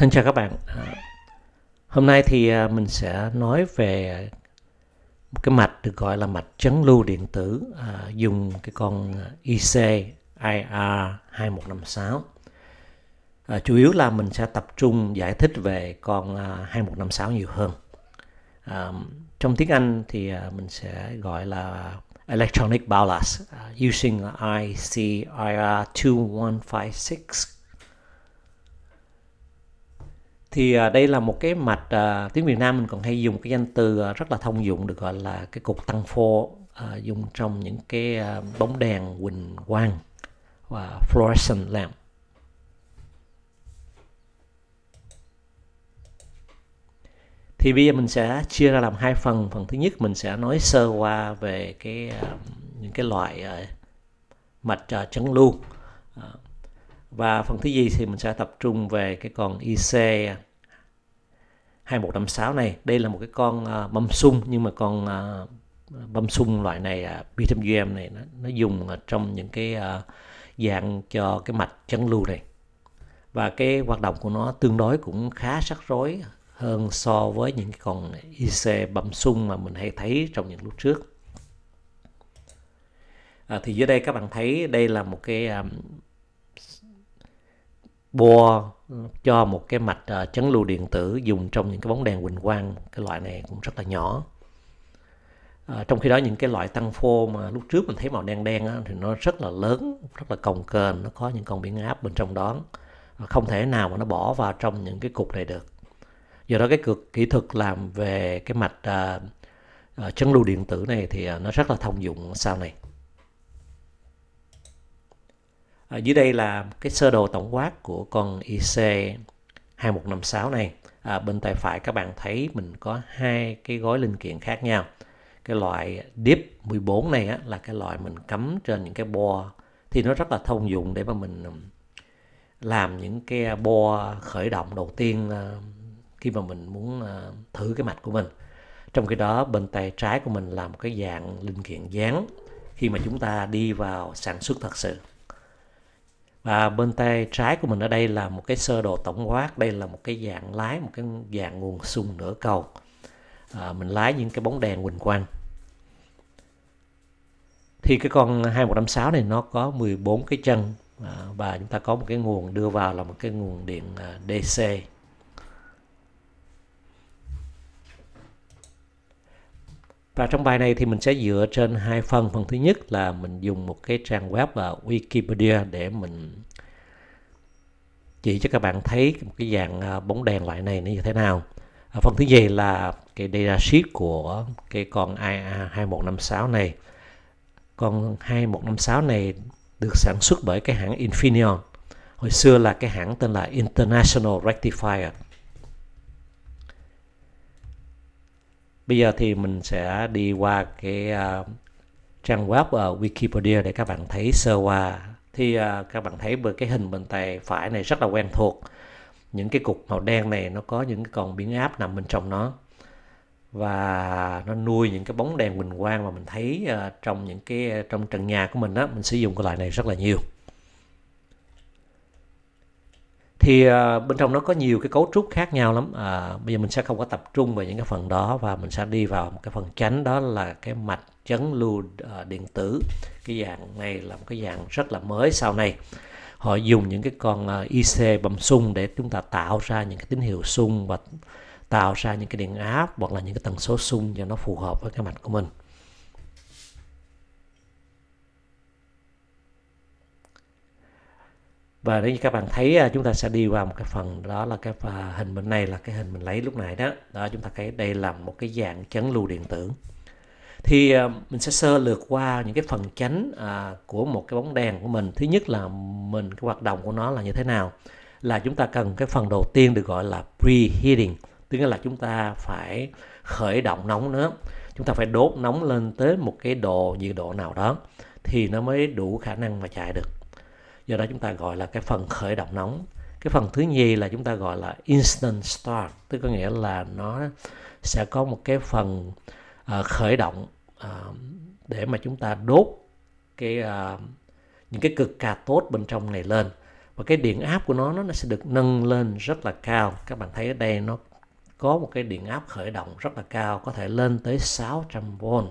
Thân chào các bạn. À, hôm nay thì à, mình sẽ nói về một cái mạch được gọi là mạch chấn lưu điện tử à, dùng cái con IC IR2156. À, chủ yếu là mình sẽ tập trung giải thích về con à, 2156 nhiều hơn. trong tiếng Anh thì mình sẽ gọi là Electronic Ballast using IC IR2156 thì à, đây là một cái mạch uh, tiếng Việt Nam mình còn hay dùng cái danh từ à, rất là thông dụng được gọi là cái cục tăng phô uh, dùng trong những cái uh, bóng đèn huỳnh quang và fluorescent lamp thì bây giờ mình sẽ chia ra làm hai phần phần thứ nhất mình sẽ nói sơ qua về cái uh, những cái loại uh, mạch uh, chấn lưu và phần thứ gì thì mình sẽ tập trung về cái con IC 2156 này. Đây là một cái con à, bấm sung nhưng mà con à, bấm sung loại này uh, à, PWM này nó, nó dùng trong những cái dạng cho cái mạch chấn lưu này. Và cái hoạt động của nó tương đối cũng khá sắc rối hơn so với những cái con IC bấm sung mà mình hay thấy trong những lúc trước. À, thì dưới đây các bạn thấy đây là một cái um, bo ừ, cho một cái mạch uh, chấn lưu điện tử dùng trong những cái bóng đèn huỳnh quang cái loại này cũng rất là nhỏ à, trong khi đó những cái loại tăng phô mà lúc trước mình thấy màu đen đen á, thì nó rất là lớn rất là cồng kềnh nó có những con biến áp bên trong đó không thể nào mà nó bỏ vào trong những cái cục này được do đó cái cực kỹ thuật làm về cái mạch à, à, chấn lưu điện tử này thì nó rất là thông dụng sau này À, dưới đây là cái sơ đồ tổng quát của con IC 2156 này. À, bên tay phải các bạn thấy mình có hai cái gói linh kiện khác nhau. Cái loại Deep 14 này á, là cái loại mình cắm trên những cái bo thì nó rất là thông dụng để mà mình um, làm những cái bo khởi động đầu tiên ờ, khi mà mình muốn ờ, thử cái mạch của mình. Trong khi đó bên tay trái của mình là một cái dạng linh kiện dán khi mà chúng ta đi vào sản xuất thật sự và bên tay trái của mình ở đây là một cái sơ đồ tổng quát đây là một cái dạng lái một cái dạng nguồn sung nửa cầu à, mình lái những cái bóng đèn quỳnh quang thì cái con 2156 này nó có 14 cái chân à, và chúng ta có một cái nguồn đưa vào là một cái nguồn điện à, DC Và trong bài này thì mình sẽ dựa trên hai phần. Phần thứ nhất là mình dùng một cái trang web và Wikipedia để mình chỉ cho các bạn thấy một cái dạng à, bóng đèn loại này nó như thế nào. À, phần thứ hai là cái data sheet của cái con IA2156 này. Con 2156 này được sản xuất bởi cái hãng Infineon. Hồi xưa là cái hãng tên là International Rectifier Bây giờ thì mình sẽ đi qua cái uh, trang web uh, Wikipedia để các bạn thấy sơ qua. Thì uh, các bạn thấy bởi cái hình bên tay phải này rất là quen thuộc. Những cái cục màu đen này nó có những cái con biến áp nằm bên trong nó và nó nuôi những cái bóng đèn bình quang mà mình thấy uh, trong những cái trong trần nhà của mình á mình sử dụng cái loại này rất là nhiều thì à, bên trong nó có nhiều cái cấu trúc khác nhau lắm à, bây giờ mình sẽ không có tập trung vào những cái phần đó và mình sẽ đi vào một cái phần chánh đó là cái mạch chấn lưu à, điện tử cái dạng này là một cái dạng rất là mới sau này họ dùng những cái con IC bấm sung để chúng ta tạo ra những cái tín hiệu sung và tạo ra những cái điện áp hoặc là những cái tần số sung cho nó phù hợp với cái mạch của mình và nếu như các bạn thấy à, chúng ta sẽ đi vào một cái phần đó là cái à, hình bên này là cái hình mình lấy lúc này đó đó chúng ta thấy đây là một cái dạng chấn lưu điện tử thì à, mình sẽ sơ lược qua những cái phần chánh của một cái bóng đèn của mình thứ nhất là mình cái hoạt động của nó là như thế nào là chúng ta cần cái phần đầu tiên được gọi là preheating tức là chúng ta phải khởi động nóng nữa chúng ta phải đốt nóng lên tới một cái độ nhiệt độ nào đó thì nó mới đủ khả năng mà chạy được do đó chúng ta gọi là cái phần khởi động nóng cái phần thứ nhì là chúng ta gọi là instant start tức có nghĩa là nó sẽ có một cái phần uh, khởi động uh, để mà chúng ta đốt cái uh, những cái cực cà tốt bên trong này lên và cái điện áp của nó nó sẽ được nâng lên rất là cao các bạn thấy ở đây nó có một cái điện áp khởi động rất là cao có thể lên tới 600V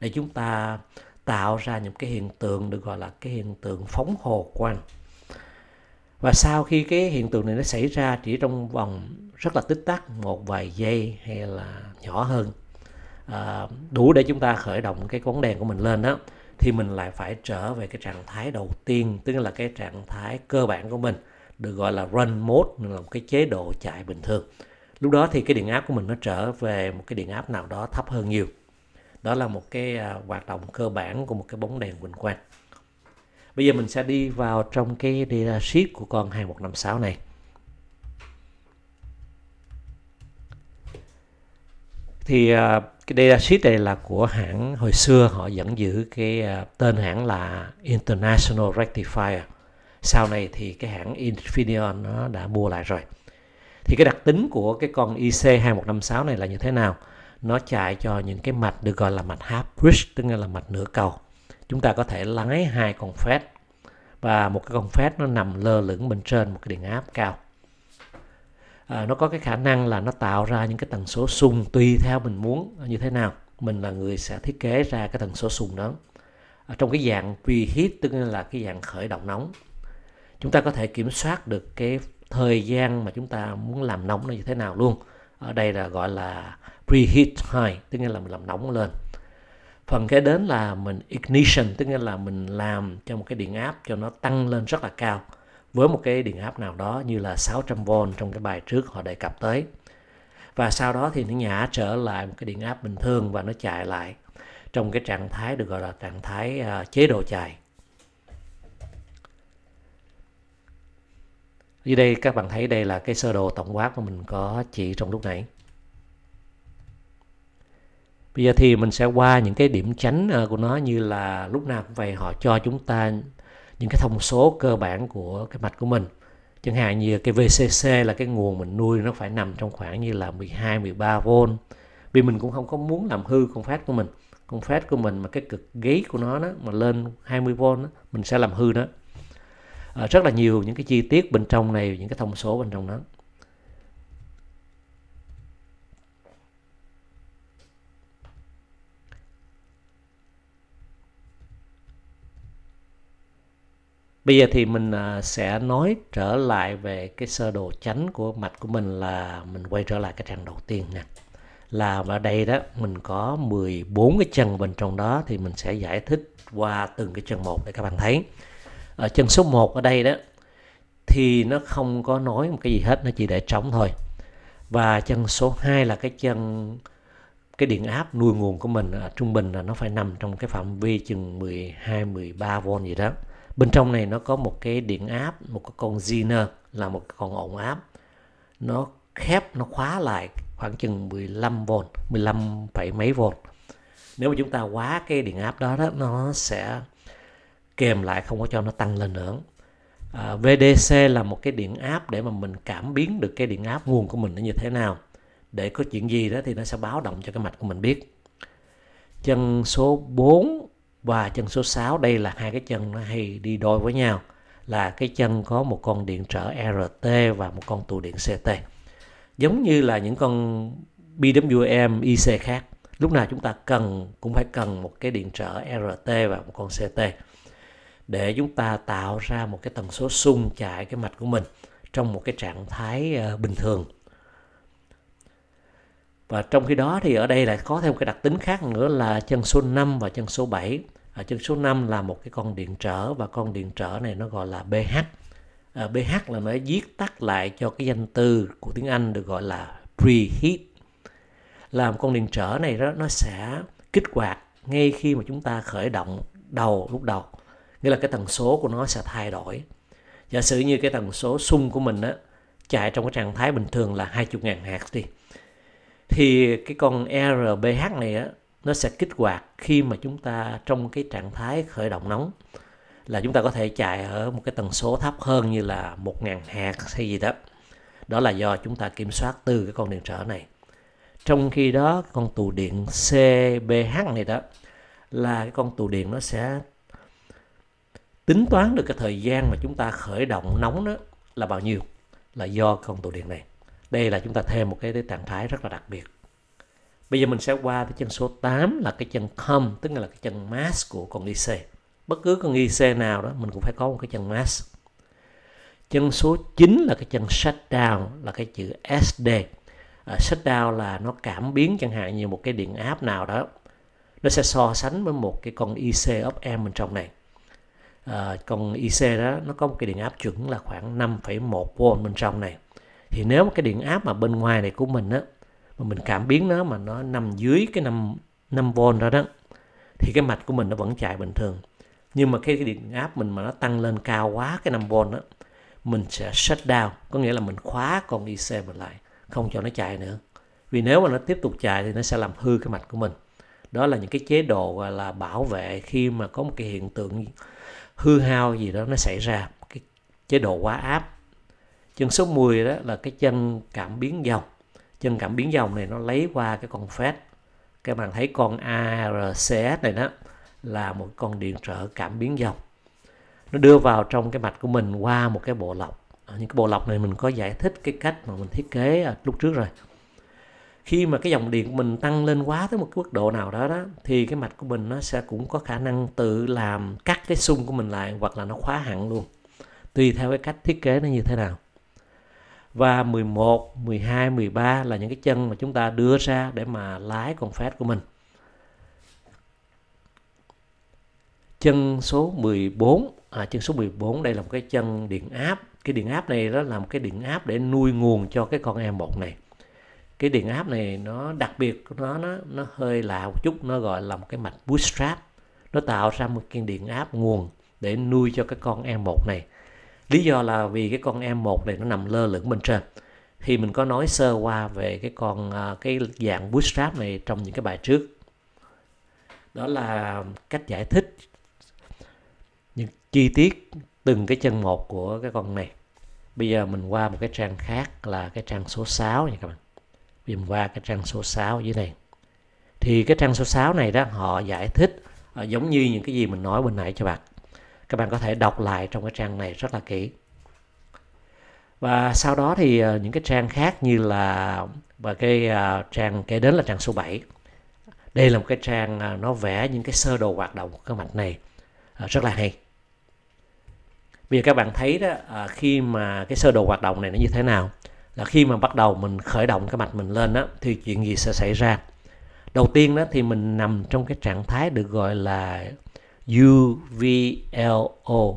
để chúng ta tạo ra những cái hiện tượng được gọi là cái hiện tượng phóng hồ quang và sau khi cái hiện tượng này nó xảy ra chỉ trong vòng rất là tích tắc một vài giây hay là nhỏ hơn à, đủ để chúng ta khởi động cái bóng đèn của mình lên đó thì mình lại phải trở về cái trạng thái đầu tiên tức là cái trạng thái cơ bản của mình được gọi là run mode là một cái chế độ chạy bình thường lúc đó thì cái điện áp của mình nó trở về một cái điện áp nào đó thấp hơn nhiều đó là một cái à, hoạt động cơ bản của một cái bóng đèn quỳnh quang bây giờ mình sẽ đi vào trong cái data sheet của con 2156 này thì à, cái data sheet này là của hãng hồi xưa họ vẫn giữ cái à, tên hãng là International Rectifier sau này thì cái hãng Infineon nó đã mua lại rồi thì cái đặc tính của cái con IC 2156 này là như thế nào nó chạy cho những cái mạch được gọi là mạch half bridge tức là mạch nửa cầu chúng ta có thể lái hai con phép và một cái con phép nó nằm lơ lửng bên trên một cái điện áp cao à, nó có cái khả năng là nó tạo ra những cái tần số xung tùy theo mình muốn như thế nào mình là người sẽ thiết kế ra cái tần số xung đó à, trong cái dạng preheat tức là cái dạng khởi động nóng chúng ta có thể kiểm soát được cái thời gian mà chúng ta muốn làm nóng nó như thế nào luôn ở đây là gọi là preheat high tức nghĩa là mình làm nóng lên phần kế đến là mình ignition tức nghĩa là mình làm cho một cái điện áp cho nó tăng lên rất là cao với một cái điện áp nào đó như là 600V trong cái bài trước họ đề cập tới và sau đó thì nó nhả trở lại một cái điện áp bình thường và nó chạy lại trong cái trạng thái được gọi là trạng thái uh, chế độ chạy dưới đây các bạn thấy đây là cái sơ đồ tổng quát mà mình có chỉ trong lúc nãy bây giờ thì mình sẽ qua những cái điểm tránh ờ, của nó như là lúc nào cũng vậy họ cho chúng ta những cái thông số cơ bản của cái mạch của mình chẳng hạn như cái VCC là cái nguồn mình nuôi nó phải nằm trong khoảng như là 12 13 v vì mình cũng không có muốn làm hư con phát của mình con phát của mình mà cái cực gáy của nó đó, mà lên 20 v mình sẽ làm hư đó à, ờ, rất là nhiều những cái chi tiết bên trong này những cái thông số bên trong đó Bây giờ thì mình à, sẽ nói trở lại về cái sơ đồ chánh của mạch của mình là mình quay trở lại cái trang đầu tiên nè. Là ở đây đó mình có 14 cái chân bên trong đó thì mình sẽ giải thích qua từng cái chân một để các bạn thấy. Ở chân số 1 ở đây đó thì nó không có nói một cái gì hết, nó chỉ để trống thôi. Và chân số 2 là cái chân cái điện áp nuôi nguồn của mình à, trung bình là nó phải nằm trong cái phạm vi chừng 12 13 v gì đó bên trong này nó có một cái điện áp một cái con zener là một con ổn áp nó khép nó khóa lại khoảng chừng 15V 15 mấy volt nếu mà chúng ta quá cái điện áp đó, đó nó sẽ kèm lại không có cho nó tăng lên nữa à, VDC là một cái điện áp để mà mình cảm biến được cái điện áp nguồn của mình nó như thế nào để có chuyện gì đó thì nó sẽ báo động cho cái mạch của mình biết chân số 4 và chân số 6 đây là hai cái chân nó hay đi đôi với nhau là cái chân có một con điện trở RT và một con tụ điện CT giống như là những con BWM IC khác lúc nào chúng ta cần cũng phải cần một cái điện trở RT và một con CT để chúng ta tạo ra một cái tần số xung chạy cái mạch của mình trong một cái trạng thái ờ, bình thường và trong khi đó thì ở đây lại có thêm một cái đặc tính khác nữa là chân số 5 và chân số 7 à, chân số 5 là một cái con điện trở và con điện trở này nó gọi là BH à, BH là nó viết tắt lại cho cái danh từ của tiếng Anh được gọi là preheat làm con điện trở này đó nó sẽ kích hoạt ngay khi mà chúng ta khởi động đầu lúc đầu nghĩa là cái tần số của nó sẽ thay đổi giả sử như cái tần số xung của mình á chạy trong cái trạng thái bình thường là 20.000 hạt đi thì cái con RBH này á, nó sẽ kích hoạt khi mà chúng ta trong cái trạng thái khởi động nóng là chúng ta có thể chạy ở một cái tần số thấp hơn như là 1.000 hạt hay gì đó. Đó là do chúng ta kiểm soát từ cái con điện trở này. Trong khi đó con tụ điện CBH này đó là cái con tụ điện nó sẽ tính toán được cái thời gian mà chúng ta khởi động nóng đó là bao nhiêu là do con tụ điện này đây là chúng ta thêm một cái, cái trạng thái rất là đặc biệt bây giờ mình sẽ qua tới chân số 8 là cái chân com tức là cái chân mass của con IC bất cứ con IC nào đó mình cũng phải có một cái chân mass chân số 9 là cái chân shutdown là cái chữ SD uh, à, shutdown là nó cảm biến chẳng hạn như một cái điện áp nào đó nó sẽ so sánh với một cái con IC of M bên trong này uh, con IC đó nó có một cái điện áp chuẩn là khoảng 5,1V bên trong này thì nếu cái điện áp mà bên ngoài này của mình á mà mình cảm biến nó mà nó nằm dưới cái 5 5V đó đó thì cái mạch của mình nó vẫn chạy bình thường nhưng mà cái, cái điện áp mình mà nó tăng lên cao quá cái 5V đó mình sẽ shut down có nghĩa là mình khóa con IC mình lại không cho nó chạy nữa vì nếu mà nó tiếp tục chạy thì nó sẽ làm hư cái mạch của mình đó là những cái chế độ gọi là bảo vệ khi mà có một cái hiện tượng hư hao gì đó nó xảy ra cái chế độ quá áp chân số 10 đó là cái chân cảm biến dòng chân cảm biến dòng này nó lấy qua cái con phép các bạn thấy con ARCS này đó là một con điện trở cảm biến dòng nó đưa vào trong cái mạch của mình qua một cái bộ lọc những cái bộ lọc này mình có giải thích cái cách mà mình thiết kế lúc trước rồi khi mà cái dòng điện của mình tăng lên quá tới một cái mức độ nào đó đó thì cái mạch của mình nó sẽ cũng có khả năng tự làm cắt cái xung của mình lại hoặc là nó khóa hẳn luôn tùy theo cái cách thiết kế nó như thế nào và 11, 12, 13 là những cái chân mà chúng ta đưa ra để mà lái con phát của mình. Chân số 14, à, chân số 14 đây là một cái chân điện áp. Cái điện áp này đó là một cái điện áp để nuôi nguồn cho cái con e một này. Cái điện áp này nó đặc biệt nó nó nó hơi lạ một chút, nó gọi là một cái mạch bootstrap. Nó tạo ra một cái điện áp nguồn để nuôi cho cái con e một này lý do là vì cái con em một này nó nằm lơ lửng bên trên thì mình có nói sơ qua về cái con à, cái dạng bootstrap này trong những cái bài trước đó là cách giải thích những chi tiết từng cái chân một của cái con này bây giờ mình qua một cái trang khác là cái trang số 6 nha các bạn bây mình qua cái trang số 6 dưới này thì cái trang số 6 này đó họ giải thích à, giống như những cái gì mình nói bên nãy cho bạn các bạn có thể đọc lại trong cái trang này rất là kỹ và sau đó thì ờ, những cái trang khác như là và cái ờ, trang kế đến là trang số 7 đây là một cái trang ờ, nó vẽ những cái sơ đồ hoạt động của cái mạch này rất là hay bây giờ các bạn thấy đó khi mà cái sơ đồ hoạt động này nó như thế nào là khi mà bắt đầu mình khởi động cái mạch mình lên đó thì chuyện gì sẽ xảy ra đầu tiên đó thì mình nằm trong cái trạng thái được gọi là UVLO.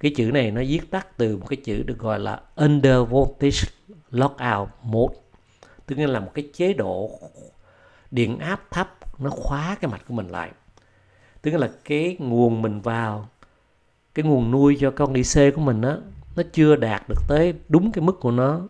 Cái chữ này nó viết tắt từ một cái chữ được gọi là Under Voltage Lockout Mode. Tức nghĩa là một cái chế độ điện áp thấp nó khóa cái mạch của mình lại. Tức là cái nguồn mình vào, cái nguồn nuôi cho con DC của mình á, nó chưa đạt được tới đúng cái mức của nó.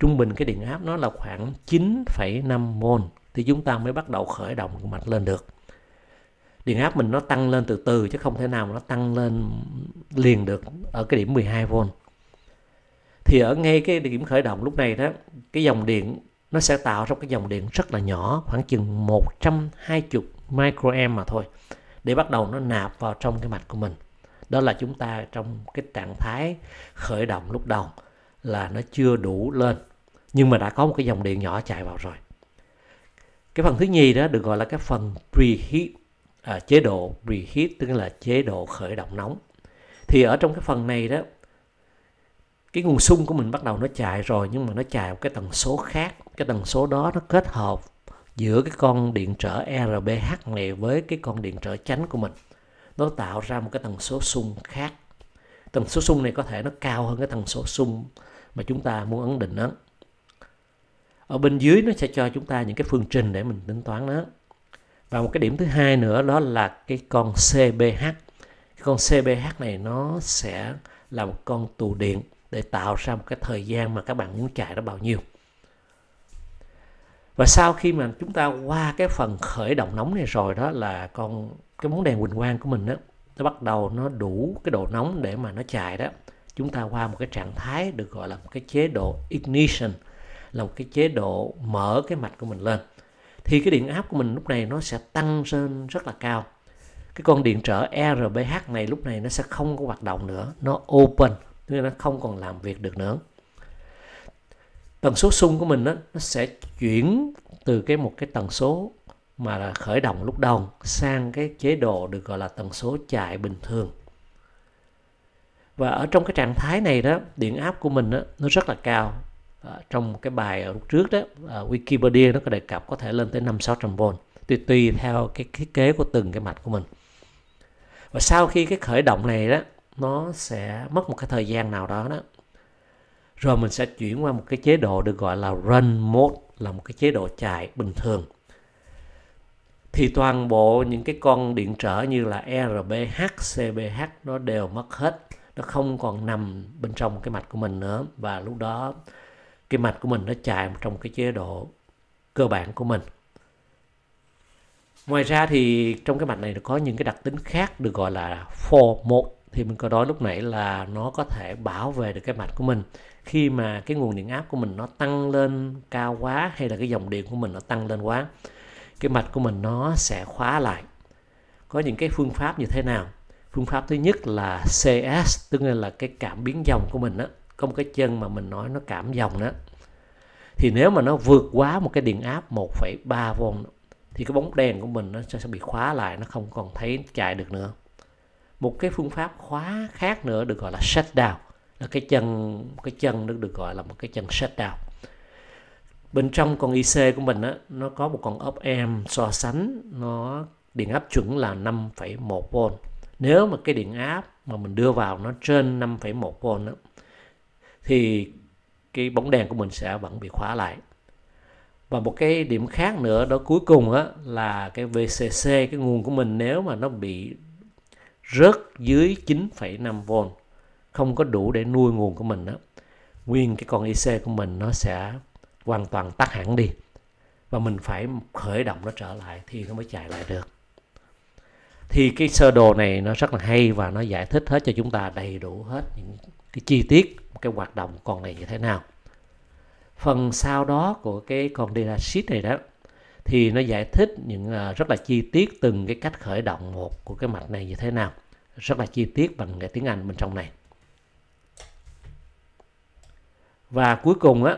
Trung bình cái điện áp nó là khoảng 9,5 V thì chúng ta mới bắt đầu khởi động cái mạch lên được điện áp mình nó tăng lên từ từ chứ không thể nào nó tăng lên liền được ở cái điểm 12V thì ở ngay cái điểm khởi động lúc này đó cái dòng điện nó sẽ tạo ra cái dòng điện rất là nhỏ khoảng chừng 120 microamp mà thôi để bắt đầu nó nạp vào trong cái mạch của mình đó là chúng ta trong cái trạng thái khởi động lúc đầu là nó chưa đủ lên nhưng mà đã có một cái dòng điện nhỏ chạy vào rồi cái phần thứ nhì đó được gọi là cái phần preheat à, chế độ reheat tức là chế độ khởi động nóng thì ở trong cái phần này đó cái nguồn sung của mình bắt đầu nó chạy rồi nhưng mà nó chạy một cái tần số khác cái tần số đó nó kết hợp giữa cái con điện trở RBH này với cái con điện trở chánh của mình nó tạo ra một cái tần số sung khác tần số sung này có thể nó cao hơn cái tần số sung mà chúng ta muốn ấn định đó ở bên dưới nó sẽ cho chúng ta những cái phương trình để mình tính toán đó và một cái điểm thứ hai nữa đó là cái con CBH cái con CBH này nó sẽ là một con tù điện để tạo ra một cái thời gian mà các bạn muốn chạy đó bao nhiêu và sau khi mà chúng ta qua cái phần khởi động nóng này rồi đó là con cái bóng đèn quỳnh quang của mình đó nó bắt đầu nó đủ cái độ nóng để mà nó chạy đó chúng ta qua một cái trạng thái được gọi là một cái chế độ ignition là một cái chế độ mở cái mạch của mình lên thì cái điện áp của mình lúc này nó sẽ tăng lên rất là cao cái con điện trở RBH này lúc này nó sẽ không có hoạt động nữa nó open nên nó không còn làm việc được nữa tần số xung của mình đó, nó sẽ chuyển từ cái một cái tần số mà là khởi động lúc đầu sang cái chế độ được gọi là tần số chạy bình thường và ở trong cái trạng thái này đó điện áp của mình đó, nó rất là cao à, trong cái bài lúc trước đó à, Wikipedia nó có đề cập có thể lên tới 5 600 V tùy tùy theo cái thiết kế của từng cái mạch của mình và sau khi cái khởi động này đó nó sẽ mất một cái thời gian nào đó đó rồi mình sẽ chuyển qua một cái chế độ được gọi là run mode là một cái chế độ chạy bình thường thì toàn bộ những cái con điện trở như là RBH, CBH nó đều mất hết nó không còn nằm bên trong cái mạch của mình nữa và lúc đó cái mạch của mình nó chạy trong cái chế độ cơ bản của mình ngoài ra thì trong cái mạch này nó có những cái đặc tính khác được gọi là for một thì mình có nói lúc nãy là nó có thể bảo vệ được cái mạch của mình khi mà cái nguồn điện áp của mình nó tăng lên cao quá hay là cái dòng điện của mình nó tăng lên quá cái mạch của mình nó sẽ khóa lại có những cái phương pháp như thế nào phương pháp thứ nhất là cs tức là cái cảm biến dòng của mình đó có một cái chân mà mình nói nó cảm dòng đó thì nếu mà nó vượt quá một cái điện áp 1,3 v thì cái bóng đèn của mình nó sẽ bị khóa lại nó không còn thấy chạy được nữa một cái phương pháp khóa khác nữa được gọi là shutdown là cái chân cái chân nó được gọi là một cái chân shutdown bên trong con IC của mình á, nó có một con op amp so sánh nó điện áp chuẩn là 5,1V nếu mà cái điện áp mà mình đưa vào nó trên 5,1V thì cái bóng đèn của mình sẽ vẫn bị khóa lại và một cái điểm khác nữa đó cuối cùng á là cái VCC cái nguồn của mình nếu mà nó bị rớt dưới 9,5V không có đủ để nuôi nguồn của mình á nguyên cái con IC của mình nó sẽ hoàn toàn tắt hẳn đi và mình phải khởi động nó trở lại thì nó mới chạy lại được thì cái sơ đồ này nó rất là hay và nó giải thích hết cho chúng ta đầy đủ hết những cái chi tiết cái hoạt động con này như thế nào phần sau đó của cái con data sheet này đó thì nó giải thích những uh, rất là chi tiết từng cái cách khởi động một của cái mạch này như thế nào rất là chi tiết bằng cái tiếng Anh bên trong này và cuối cùng á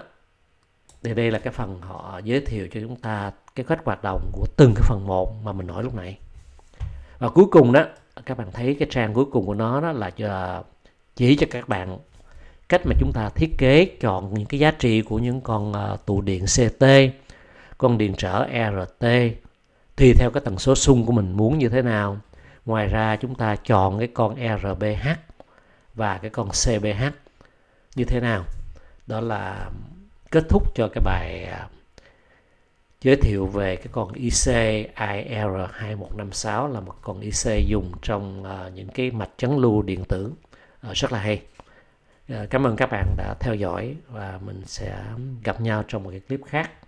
thì đây là cái phần họ giới thiệu cho chúng ta cái cách hoạt động của từng cái phần một mà mình nói lúc nãy và cuối cùng đó các bạn thấy cái trang cuối cùng của nó đó là à, chỉ cho các bạn cách mà chúng ta thiết kế chọn những cái giá trị của những con ờ, tụ điện CT, con điện trở e RT tùy theo cái tần số xung của mình muốn như thế nào. Ngoài ra chúng ta chọn cái con e RBH và cái con CBH như thế nào. Đó là kết thúc cho cái bài ờ, giới thiệu về cái con IC IR2156 là một con IC dùng trong ờ, những cái mạch chấn lưu điện tử rất là hay. Dạ, cảm ơn các bạn đã theo dõi và mình sẽ gặp nhau trong một cái clip khác